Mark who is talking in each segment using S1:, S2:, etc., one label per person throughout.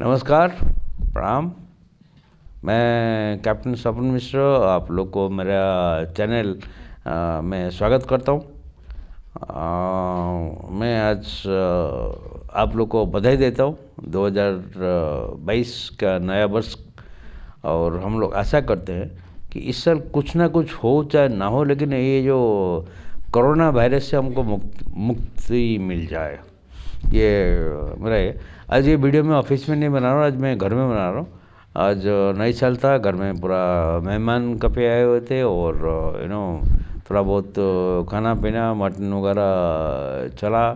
S1: नमस्कार प्रणाम मैं कैप्टन स्वपन मिश्र आप लोग को मेरा चैनल में स्वागत करता हूँ मैं आज आप लोग को बधाई देता हूँ 2022 का नया वर्ष और हम लोग आशा करते हैं कि इस साल कुछ ना कुछ हो चाहे ना हो लेकिन ये जो कोरोना वायरस से हमको मुक्त मुक्ति मिल जाए ये मेरा ये आज ये वीडियो मैं ऑफिस में नहीं बना रहा हूँ आज मैं घर में बना रहा हूँ आज नई साल था घर में पूरा मेहमान कपे आए हुए थे और यू नो थोड़ा बहुत खाना पीना मटन वगैरह चला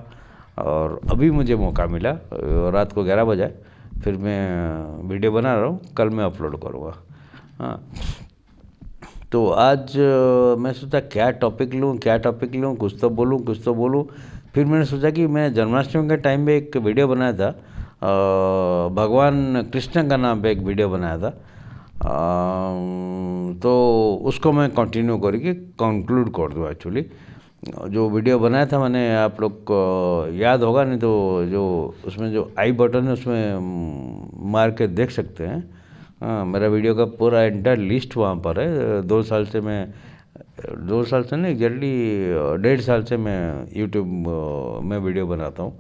S1: और अभी मुझे मौका मिला रात को ग्यारह बजे फिर मैं वीडियो बना रहा हूँ कल मैं अपलोड करूँगा हाँ तो आज मैं सोचा क्या टॉपिक लूँ क्या टॉपिक लूँ कुछ तो बोलूँ कुछ तो बोलूँ फिर मैंने सोचा कि मैं जन्माष्टमी के टाइम पे एक वीडियो बनाया था भगवान कृष्ण का नाम पे एक वीडियो बनाया था तो उसको मैं कंटिन्यू करके कंक्लूड कर दूँ एक्चुअली जो वीडियो बनाया था मैंने आप लोग को याद होगा नहीं तो जो उसमें जो आई बटन है उसमें मार के देख सकते हैं आ, हाँ, मेरा वीडियो का पूरा एंटायर लिस्ट वहाँ पर है दो साल से मैं दो साल से नहीं जल्दी डेढ़ साल से मैं यूट्यूब में वीडियो बनाता हूँ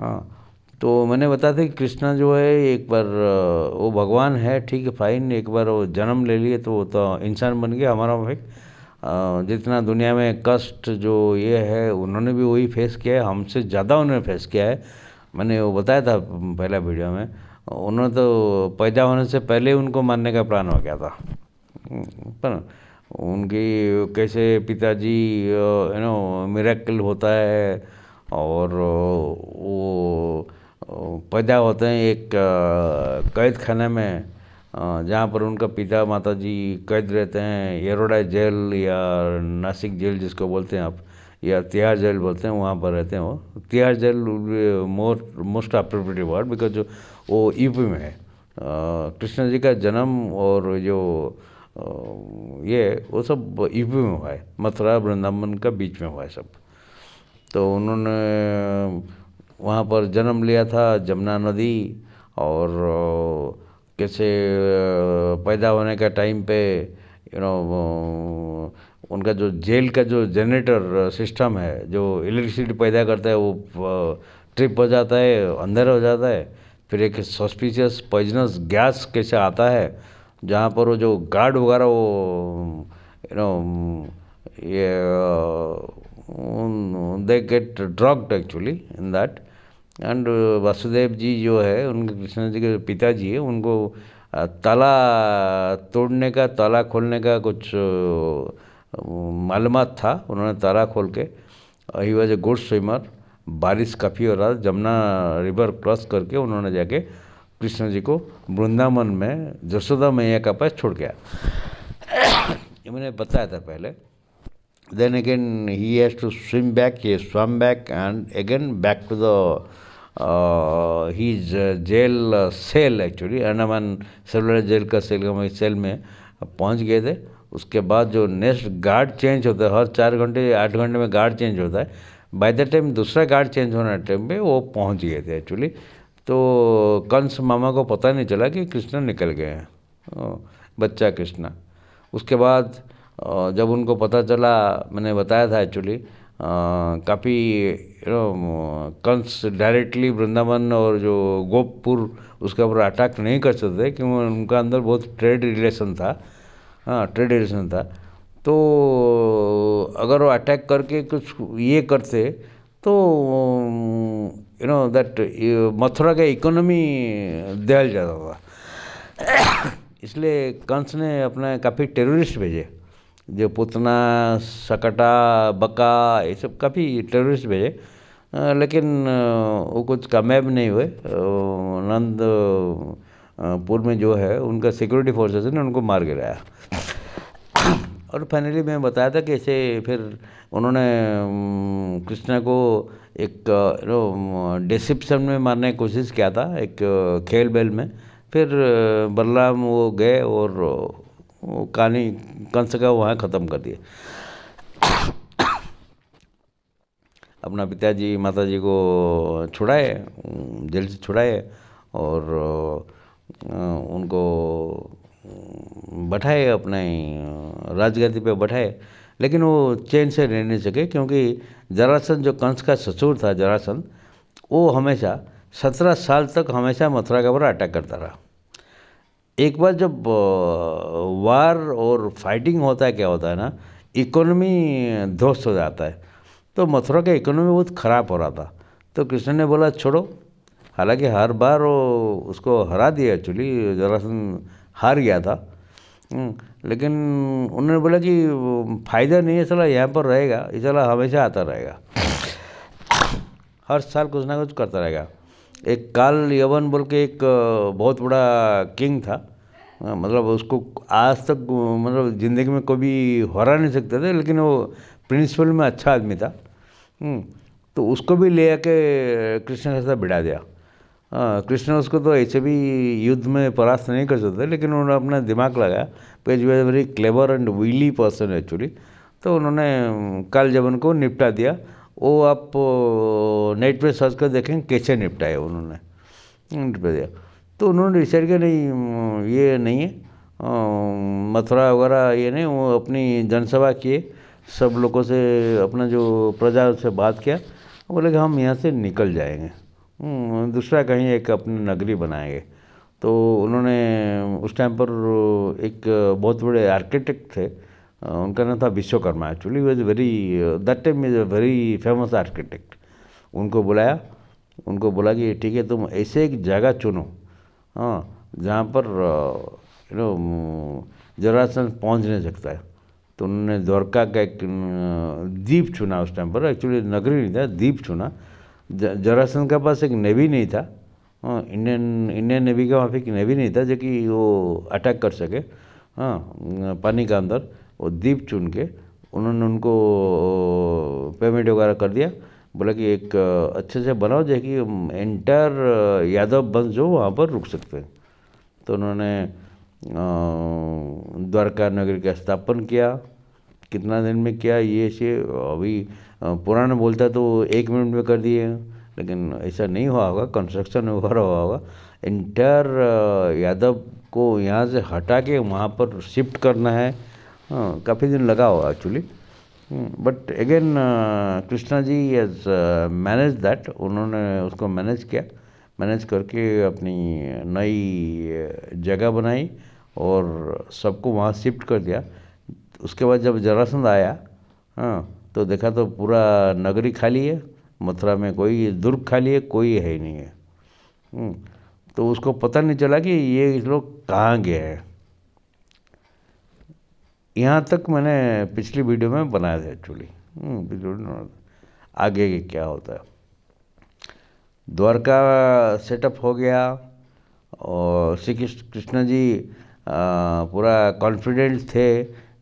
S1: हाँ तो मैंने बताया था कि कृष्णा जो है एक बार वो भगवान है ठीक है फाइन एक बार वो जन्म ले लिए तो वो तो इंसान बन गया हमारा भाई जितना दुनिया में कष्ट जो ये है उन्होंने भी वही फेस किया है हमसे ज़्यादा उन्होंने फेस किया है मैंने वो बताया था पहला वीडियो में उन्होंने तो पैदा होने से पहले उनको मानने का प्लान हो गया था हम्म, पर उनकी कैसे पिताजी यू नो मिरेकल होता है और वो पैदा होते हैं एक कैद खाने में जहाँ पर उनका पिता माता जी कैद रहते हैं येरोडा जेल या नासिक जेल जिसको बोलते हैं आप या तिहाड़ जेल बोलते हैं वहाँ पर रहते हैं वो Tihar jail more most appropriate word because वो यूपी में है कृष्ण जी का जन्म और जो ये वो सब यूपी में हुआ है मथुरा वृंदावन का बीच में हुआ है सब तो उन्होंने वहाँ पर जन्म लिया था जमुना नदी और कैसे पैदा होने का टाइम पे यू नो उनका जो जेल का जो जनरेटर सिस्टम है जो इलेक्ट्रिसिटी पैदा करता है वो ट्रिप हो जाता है अंदर हो जाता है फिर एक सस्पिशियस पॉइजनस गैस कैसे आता है जहाँ पर वो जो गार्ड वगैरह वो यू नो ये they get drugged actually in that and Vasudev ji जो है उनके कृष्ण जी के पिताजी है उनको uh, ताला तोड़ने का ताला खोलने का कुछ uh, मालूम था उन्होंने ताला खोल के ही वॉज ए गुड स्विमर बारिश काफ़ी हो रहा जमुना रिवर क्रॉस करके उन्होंने जाके कृष्ण जी को वृंदावन में जसोदा मैया का पास छोड़ गया ये मैंने बताया था पहले then again he has to swim back ये swam back and again back to the ही jail cell actually Andaman cellular jail का सेल में सेल में पहुंच गए थे उसके बाद जो नेक्स्ट गार्ड चेंज होता है हर चार घंटे आठ घंटे में गार्ड चेंज होता है बाय द टाइम दूसरा गार्ड चेंज होने टाइम पे वो पहुंच गए थे एक्चुअली तो कंस मामा को पता नहीं चला कि कृष्णा निकल गए हैं बच्चा कृष्णा उसके बाद जब उनको पता चला मैंने बताया था एक्चुअली काफ़ी you know Kansa directly Vrindavan और जो गोपपुर उसके ऊपर अटैक नहीं कर सकते क्योंकि उनका अंदर बहुत ट्रेड रिलेशन था हाँ ट्रेड रिलेशन था तो अगर वो अटैक करके कुछ ये करते तो यू नो दैट मथुरा का इकोनॉमी दहल जाता था इसलिए कंस ने अपने काफ़ी टेररिस्ट भेजे जो पुतना सकटा बका ये सब काफ़ी टेररिस्ट भेजे लेकिन वो कुछ कामयाब नहीं हुए नंदपुर में जो है उनका सिक्योरिटी फोर्सेस ने उनको मार गिराया और फाइनली मैं बताया था कि ऐसे फिर उन्होंने कृष्णा को एक डिसिप्शन में मारने की कोशिश किया था एक खेल बेल में फिर बलराम वो गए और वो कहानी कंस का वहाँ ख़त्म कर दिए अपना पिताजी माताजी को छुड़ाए जेल से छुड़ाए और उनको बैठाए अपने राजगद्दी पे बैठाए लेकिन वो चैन से रह नहीं सके क्योंकि जरासंध जो कंस का ससुर था जरासंध वो हमेशा सत्रह साल तक हमेशा मथुरा के ऊपर अटैक करता रहा एक बार जब वार और फाइटिंग होता है क्या होता है ना इकोनॉमी ध्वस्त हो जाता है तो मथुरा का इकोनॉमी बहुत ख़राब हो रहा था तो कृष्ण ने बोला छोड़ो हालांकि हर बार वो उसको हरा दिया एक्चुअली जरासंध हार गया था हम्म। लेकिन उन्होंने बोला कि फ़ायदा नहीं है सला यहाँ पर रहेगा इस हमेशा आता रहेगा हर साल कुछ ना कुछ करता रहेगा एक काल यवन बोल के एक बहुत बड़ा किंग था मतलब उसको आज तक मतलब ज़िंदगी में कभी हरा नहीं सकते थे लेकिन वो प्रिंसिपल में अच्छा आदमी था हम्म। तो उसको भी ले आके कृष्ण के साथ बिठा दिया हाँ कृष्ण उसको तो ऐसे भी युद्ध में परास्त नहीं कर सकते लेकिन उन्होंने अपना दिमाग लगाया पेज वेज very clever and wily person actually तो उन्होंने काल जबन को निपटा दिया वो आप नेट पे सर्च कर देखें कैसे निपटाए उन्होंने निपटा दिया तो उन्होंने डिसाइड किया नहीं ये नहीं है मथुरा वगैरह ये नहीं वो अपनी जनसभा किए सब लोगों से अपना जो प्रजा से बात किया बोले कि हम यहाँ से निकल जाएंगे हम्म, दूसरा कहीं एक अपनी नगरी बनाएंगे तो उन्होंने उस टाइम पर एक बहुत बड़े आर्किटेक्ट थे उनका नाम था Vishwakarma actually was very that time is a very famous architect उनको बुलाया उनको बोला कि ठीक है तुम ऐसे एक जगह चुनो हाँ जहाँ पर यू नो सा पहुँच नहीं सकता है तो उन्होंने द्वारका का एक द्वीप चुना उस टाइम पर एक्चुअली नगरी नहीं था द्वीप चुना जरासंध के पास एक नेवी नहीं था हाँ इंडियन इंडियन नेवी का वहाँ पे एक नेवी नहीं था जो कि वो अटैक कर सके हाँ पानी का अंदर वो द्वीप चुन के उन्होंने उनको पेमेंट वगैरह कर दिया बोला कि एक अच्छे से बनाओ जो कि एंटायर यादव वंश जो वहाँ पर रुक सकते हैं तो उन्होंने द्वारका नगरी का स्थापन किया कितना दिन में क्या ये ऐसे अभी पुराना बोलता तो एक मिनट में कर दिए लेकिन ऐसा नहीं हुआ होगा कंस्ट्रक्शन में भरा हुआ होगा इंटायर यादव को यहाँ से हटा के वहाँ पर शिफ्ट करना है हाँ, काफ़ी दिन लगा हुआ actually but again Krishna ji as manage that उन्होंने उसको मैनेज किया मैनेज करके अपनी नई जगह बनाई और सबको वहाँ शिफ्ट कर दिया उसके बाद जब जरासंध आया हाँ तो देखा तो पूरा नगरी खाली है मथुरा में कोई दुर्ग खाली है कोई है ही नहीं है हम्म, तो उसको पता नहीं चला कि ये लोग कहाँ गए हैं यहाँ तक मैंने पिछली वीडियो में बनाया था एक्चुअली हम्म, आगे के क्या होता है द्वारका सेटअप हो गया और श्री कृष्ण जी पूरा कॉन्फिडेंट थे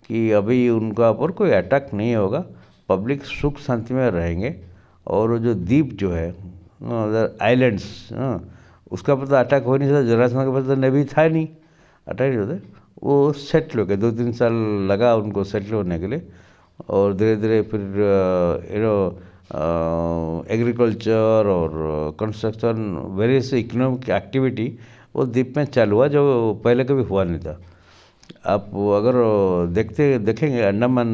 S1: कि अभी उनका ऊपर कोई अटैक नहीं होगा पब्लिक सुख शांति में रहेंगे और जो द्वीप जो है आइलैंड्स उसका पता अटैक तो हो नहीं सकता जरासंध का पता तो नहीं था नहीं अटैक नहीं होते वो सेटल हो गया दो तीन साल लगा उनको सेटल होने के लिए और धीरे धीरे फिर नो एग्रीकल्चर और कंस्ट्रक्शन वेरियस इकोनॉमिक एक्टिविटी वो द्वीप में चालू हुआ जो पहले कभी हुआ नहीं था आप अगर देखते देखेंगे अंडमान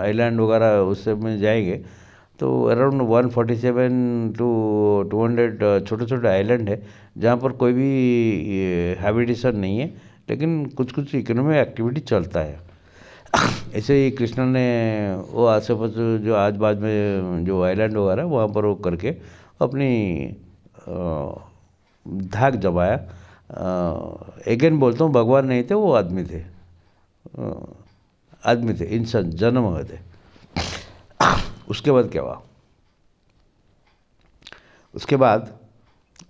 S1: आइलैंड वगैरह उससे में जाएंगे तो अराउंड 147 टू 200 छोटे छोटे आइलैंड है जहाँ पर कोई भी हैबिटेशन नहीं है लेकिन कुछ कुछ इकोनॉमिक एक्टिविटी चलता है ऐसे ही कृष्णा ने वो आस पास जो आज बाद में जो आइलैंड वगैरह वहाँ पर वो करके अपनी धाक जमाया अगेन बोलता हूँ भगवान नहीं थे वो आदमी थे हाँ। आदमी थे तो इंसान जन्म हुए थे उसके बाद क्या हुआ उसके बाद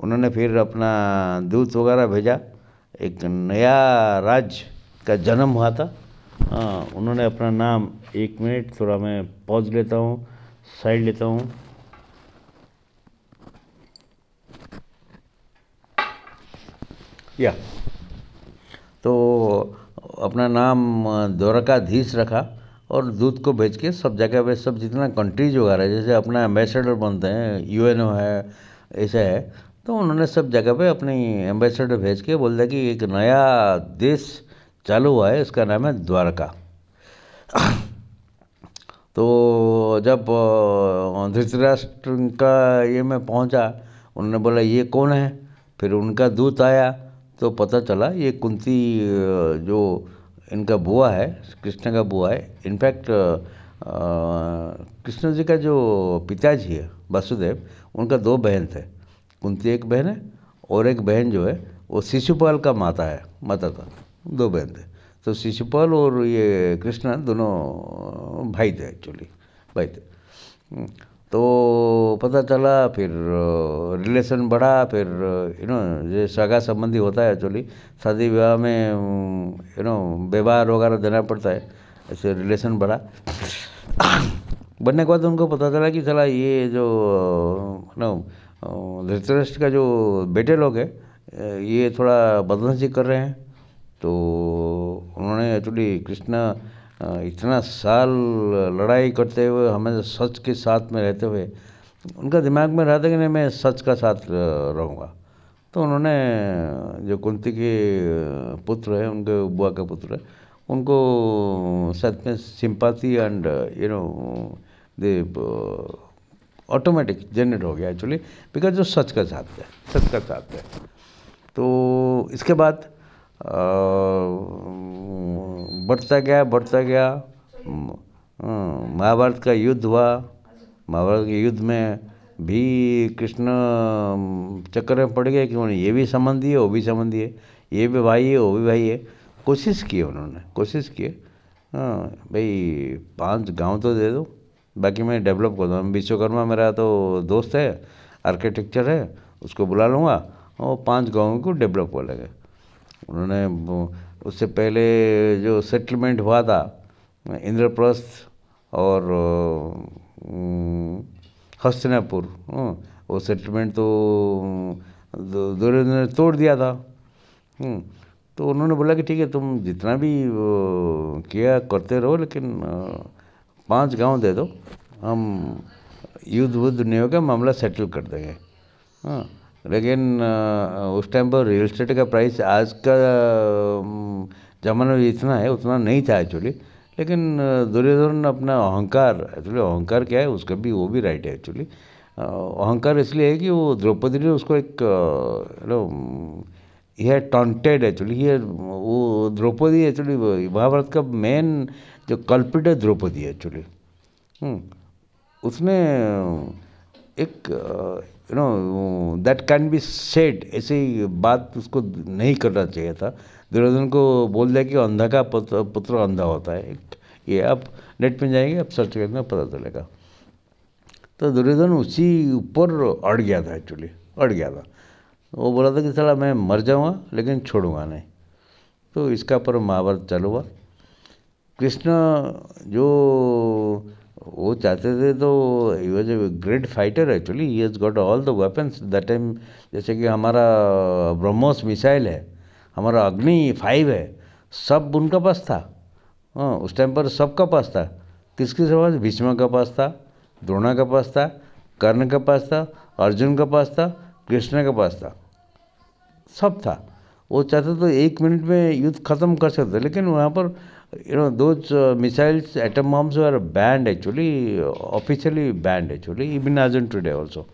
S1: उन्होंने फिर अपना दूत वगैरह भेजा एक नया राज्य का जन्म हुआ था आ, हाँ, उन्होंने अपना नाम एक मिनट थोड़ा मैं पॉज लेता हूँ साइड लेता हूँ या तो अपना नाम द्वारकाधीश रखा और दूत को भेज के सब जगह पे सब जितना कंट्रीज वगैरह जैसे अपना एम्बेसडर बनते हैं यूएनओ है ऐसा है तो उन्होंने सब जगह पे अपनी एम्बेसडर भेज के बोल दिया कि एक नया देश चालू हुआ है इसका नाम है द्वारका तो जब धृतराष्ट्र का ये मैं पहुंचा उन्होंने बोला ये कौन है फिर उनका दूत आया तो पता चला ये कुंती जो इनका बुआ है कृष्ण का बुआ है इनफैक्ट कृष्ण जी का जो पिताजी है वासुदेव उनका दो बहन थे कुंती एक बहन है और एक बहन जो है वो शिशुपाल का माता है माता था दो बहन थे तो शिशुपाल और ये कृष्ण दोनों भाई थे एक्चुअली भाई थे तो पता चला फिर रिलेशन बढ़ा फिर यू नो ये सगा संबंधी होता है एक्चुअली शादी विवाह में यू नो व्यवहार वगैरह देना पड़ता है ऐसे रिलेशन बढ़ा बनने के बाद उनको पता चला कि चला ये जो नो धृतराष्ट्र का जो बेटे लोग हैं ये थोड़ा बदमाशी कर रहे हैं तो उन्होंने एक्चुअली कृष्णा इतना साल लड़ाई करते हुए हमें तो सच के साथ में रहते हुए उनका दिमाग में रहता कि नहीं मैं सच का साथ रहूँगा तो उन्होंने जो कुंती के पुत्र है उनके बुआ का पुत्र है उनको सच में sympathy and you know they automatic generate हो गया एक्चुअली बिकॉज जो सच का साथ है सच का साथ है तो इसके बाद बढ़ता गया बढ़ता गया महाभारत का युद्ध हुआ महाभारत के युद्ध में भी कृष्ण चक्कर में पड़ गए कि उन्हें ये भी संबंधी है वो भी संबंधी है ये भी भाई है वो भी भाई है कोशिश की उन्होंने कोशिश की भाई पांच गांव तो दे दो बाकी मैं डेवलप कर दूँ विश्वकर्मा मेरा तो दोस्त है आर्किटेक्चर है उसको बुला लूँगा और पांच गाँव को डेवलप कर लेगा उन्होंने उससे पहले जो सेटलमेंट हुआ था इंद्रप्रस्थ और हस्तिनापुर हाँ, वो सेटलमेंट तो दुर्योधन ने तोड़ दिया था हाँ, तो उन्होंने बोला कि ठीक है तुम जितना भी किया करते रहो लेकिन पांच गांव दे दो हम युद्ध वुद्ध नहीं होगा मामला सेटल कर देंगे हाँ लेकिन उस टाइम पर रियल इस्टेट का प्राइस आज का ज़माने में इतना है उतना नहीं था एक्चुअली लेकिन दुर्योधन अपना अहंकार एक्चुअली अहंकार क्या है उसका भी वो भी राइट है एक्चुअली अहंकार इसलिए है कि वो द्रौपदी ने उसको एक यह टॉन्टेड एक्चुअली ये वो द्रौपदी एक्चुअली महाभारत का मेन जो कल्पिट है द्रौपदी एक्चुअली हम्म, उसने एक you know that can be said ऐसी बात उसको नहीं करना चाहिए था दुर्योधन को बोल दिया कि अंधा का पुत्र, अंधा होता है ये आप नेट में जाएंगे आप सर्च करेंगे पता चलेगा तो दुर्योधन उसी ऊपर अड़ गया था एक्चुअली अड़ गया था वो बोला था कि साला मैं मर जाऊँगा लेकिन छोड़ूंगा नहीं तो इसका पर महाभारत चल हुआ कृष्ण जो वो चाहते थे तो he was a great fighter actually he has got all the weapons that time जैसे कि हमारा ब्रह्मोस मिसाइल है हमारा अग्नि फाइव है सब उनका पास था हाँ उस टाइम पर सबका पास था किसके पास भीष्मा का पास था द्रोणा का पास था कर्ण का पास था अर्जुन का पास था कृष्ण का पास था सब था वो चाहते तो एक मिनट में युद्ध ख़त्म कर सकते लेकिन वहाँ पर you know those uh, missiles atom bombs were banned actually officially banned actually even as in today also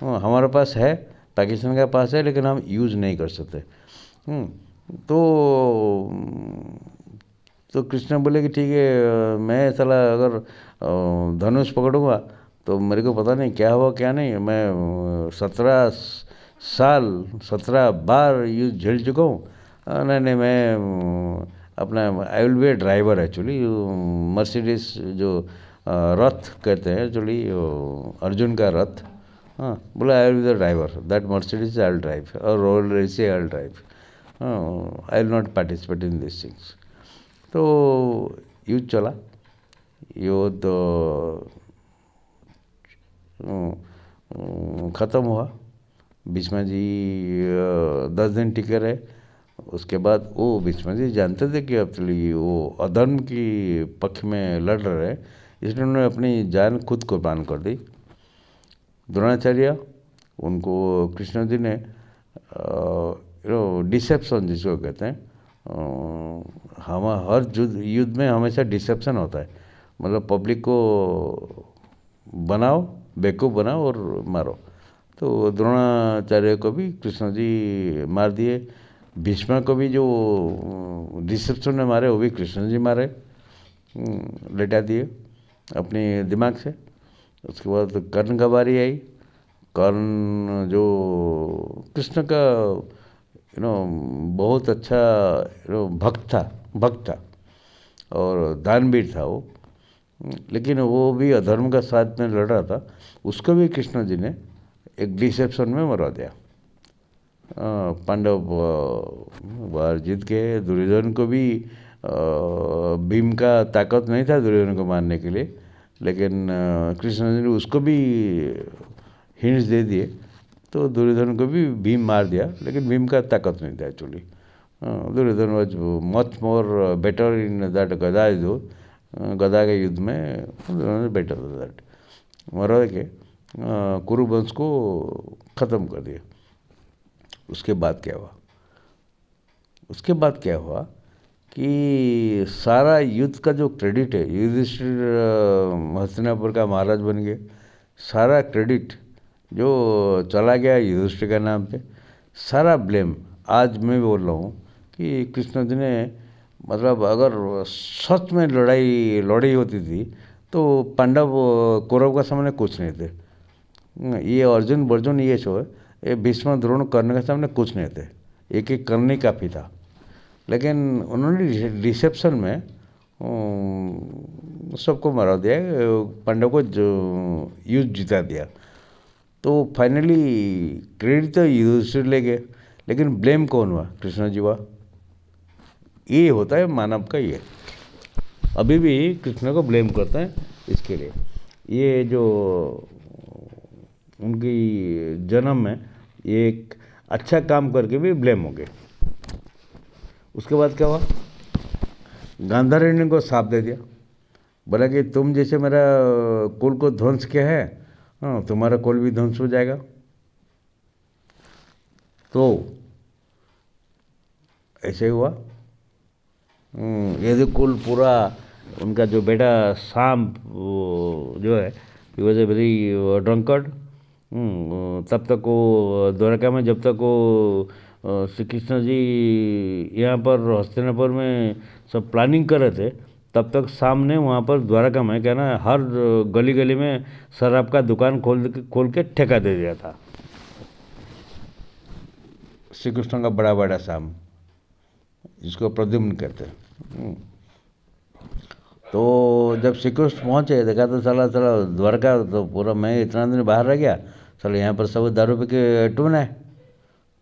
S1: हाँ, हमारे पास है पाकिस्तान के पास है लेकिन हम यूज़ नहीं कर सकते हम्म, तो तो कृष्णा बोले कि ठीक है मैं साला अगर धनुष पकड़ूंगा तो मेरे को पता नहीं क्या हुआ क्या नहीं मैं सत्रह साल सत्रह बार यूज झेल चुका हूँ नहीं नहीं मैं अपना I will be a driver actually Mercedes जो रथ कहते हैं एक्चुअली अर्जुन का रथ हाँ बोला I will be the driver that Mercedes I will drive और roll race I will drive I will not participate in this things तो यू चला यो तो ख़त्म हुआ बीच में जी दस दिन टिके रहे उसके बाद वो भीष्मा जी जानते थे कि अब चलिए वो अधर्म की पक्ष में लड़ रहे इसलिए उन्होंने अपनी जान खुद कुर्बान कर दी द्रोणाचार्य उनको कृष्ण जी ने डिसेप्शन जिसको कहते हैं हम हर युद्ध में हमेशा डिसेप्शन होता है मतलब पब्लिक को बनाओ बेकूफ़ बनाओ और मारो तो द्रोणाचार्य को भी कृष्ण जी मार दिए भीष्मा को भी जो रिसेप्शन में मारे वो भी कृष्ण जी मारे लेटा दिए अपने दिमाग से उसके बाद कर्ण का बारी आई कर्ण जो कृष्ण का यू नो बहुत अच्छा यू नो भक्त था भक्त था और दानवीर था वो लेकिन वो भी अधर्म का साथ में लड़ रहा था उसको भी कृष्ण जी ने एक डिसेप्शन में मरवा दिया पांडव अर्जित के दुर्योधन को भी भीम का ताकत नहीं था दुर्योधन को मारने के लिए लेकिन कृष्ण ने उसको भी हिंट्स दे दिए तो दुर्योधन को भी भीम मार दिया लेकिन भीम का ताकत नहीं था actually Duryodhan was much more better in that गदा युद्ध गदा के युद्ध में दुर्योधन बेटर दैट मरा के कुरुवंश को ख़त्म कर दिया उसके बाद क्या हुआ उसके बाद क्या हुआ कि सारा युद्ध का जो क्रेडिट है युधिष्ठिर हस्तिनापुर का महाराज बन गए सारा क्रेडिट जो चला गया युधिष्ठिर का नाम पे सारा ब्लेम आज मैं बोल रहा हूँ कि कृष्ण जी ने मतलब अगर सच में लड़ाई लड़ी होती थी तो पांडव कौरव का सामने कुछ नहीं थे ये अर्जुन बर्जुन ये सो है ये भीष्म द्रोण करने के सामने कुछ नहीं थे एक एक करने काफ़ी था लेकिन उन्होंने रिसेप्शन में सबको मरा दिया पांडव को जो युद्ध जिता दिया तो फाइनली क्रेडिट तो युद्ध ले गए लेकिन ब्लेम कौन हुआ कृष्ण जी हुआ ये होता है मानव का ये अभी भी कृष्ण को ब्लेम करते हैं इसके लिए ये जो उनकी जन्म में एक अच्छा काम करके भी ब्लेम हो गए उसके बाद क्या हुआ गांधारी ने को साफ दे दिया बोला कि तुम जैसे मेरा कुल को ध्वंस किया है हाँ तुम्हारा कुल भी ध्वंस हो जाएगा तो ऐसे हुआ हम्म, यदि कुल पूरा उनका जो बेटा शाम जो है was a very drunkard hmm, तब तक वो द्वारका में जब तक वो श्री कृष्ण जी यहाँ पर हस्तिनापुर में सब प्लानिंग कर रहे थे तब तक सामने वहाँ पर द्वारका में क्या ना हर गली गली में शराब का दुकान खोल खोल के ठेका दे दिया था श्री कृष्ण का बड़ा बड़ा शाम जिसको प्रद्युम्न कहते हैं हम्म। तो जब श्री कृष्ण पहुँचे देखा तो चला चला द्वारका तो पूरा मैं इतना दिन बाहर रह गया चलो यहाँ पर सब दारू पी के टून है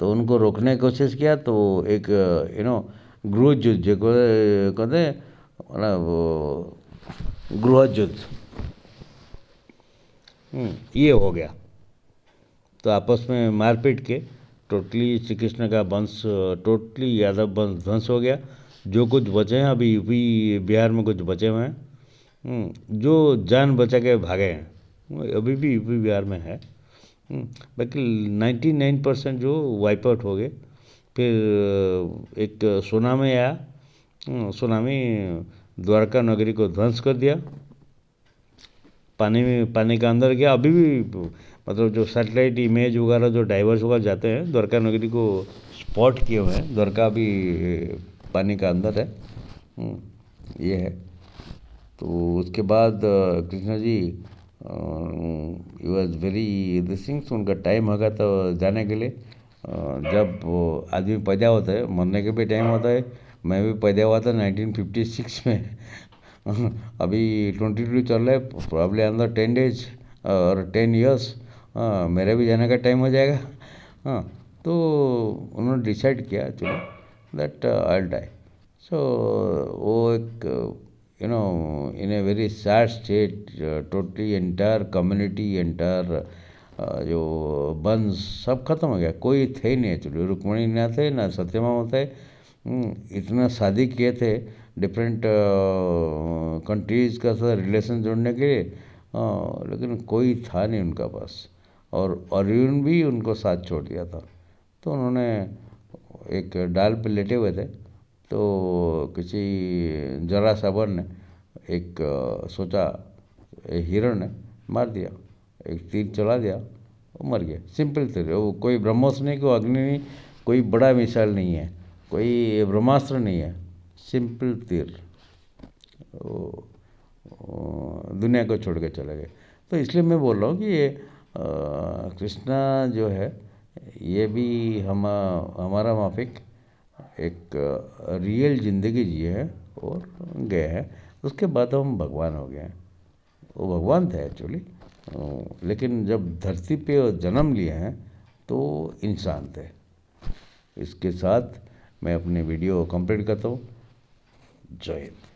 S1: तो उनको रोकने की कोशिश किया तो एक यू नो युद्ध जो कहते गृह युद्ध हम्म, ये हो गया तो आपस में मारपीट के टोटली श्री कृष्ण का वंश टोटली यादव वंश ध्वंस हो गया जो कुछ बचे हैं अभी यूपी बिहार में कुछ बचे हुए हैं हम्म, जो जान बचा के भागे हैं अभी भी यूपी बिहार में है हम्म, बाकी नाइन्टी नाइन परसेंट जो वाइप आउट हो गए फिर एक सुनामी आया हम्म, सुनामी द्वारका नगरी को ध्वंस कर दिया पानी में पानी के अंदर गया अभी भी मतलब जो सैटेलाइट इमेज वगैरह जो डाइवर्स वगैरह जाते हैं द्वारका नगरी को स्पॉट किए हुए हैं द्वारका अभी पानी का अंदर है हम्म, ये है तो उसके बाद Krishna ji he was very this उनका टाइम होगा तो जाने के लिए uh, जब आदमी पैदा होता है मरने के भी टाइम होता है मैं भी पैदा हुआ था 1956 में अभी ट्वेंटी टू चल रहा है प्रॉब्लम अंदर टेन डेज और टेन ईयर्स मेरा भी जाने का टाइम हो जाएगा हाँ तो उन्होंने डिसाइड किया चलो दैट आई डाई सो वो you know, in a very sad state, uh, totally entire community, entire uh, जो बंस सब खत्म हो गया कोई थे ही नहीं एक्चुअली रुक्मणी ना थे ना सत्यमा थे हम्म, इतना शादी किए थे डिफरेंट कंट्रीज़ uh, का सा रिलेशन जोड़ने के लिए हाँ, लेकिन कोई था नहीं उनका पास और अरुण भी उनको साथ छोड़ दिया था तो उन्होंने एक डाल पे लेटे हुए थे तो किसी जरा साबर ने एक सोचा हिरण ने मार दिया एक तीर चला दिया वो मर गया सिंपल थे तो वो कोई ब्रह्मोस नहीं कोई अग्नि नहीं कोई बड़ा मिसाइल नहीं है कोई ब्रह्मास्त्र नहीं है सिंपल तीर वो, वो दुनिया को छोड़ के चले गए तो इसलिए मैं बोल रहा हूँ कि ये कृष्णा जो है ये भी हम हमारा माफिक एक रियल ज़िंदगी जी है और गए हैं उसके बाद हम भगवान हो गए हैं वो भगवान थे एक्चुअली लेकिन जब धरती पे जन्म लिए हैं तो इंसान थे इसके साथ मैं अपने वीडियो कंप्लीट करता हूँ जय हिंद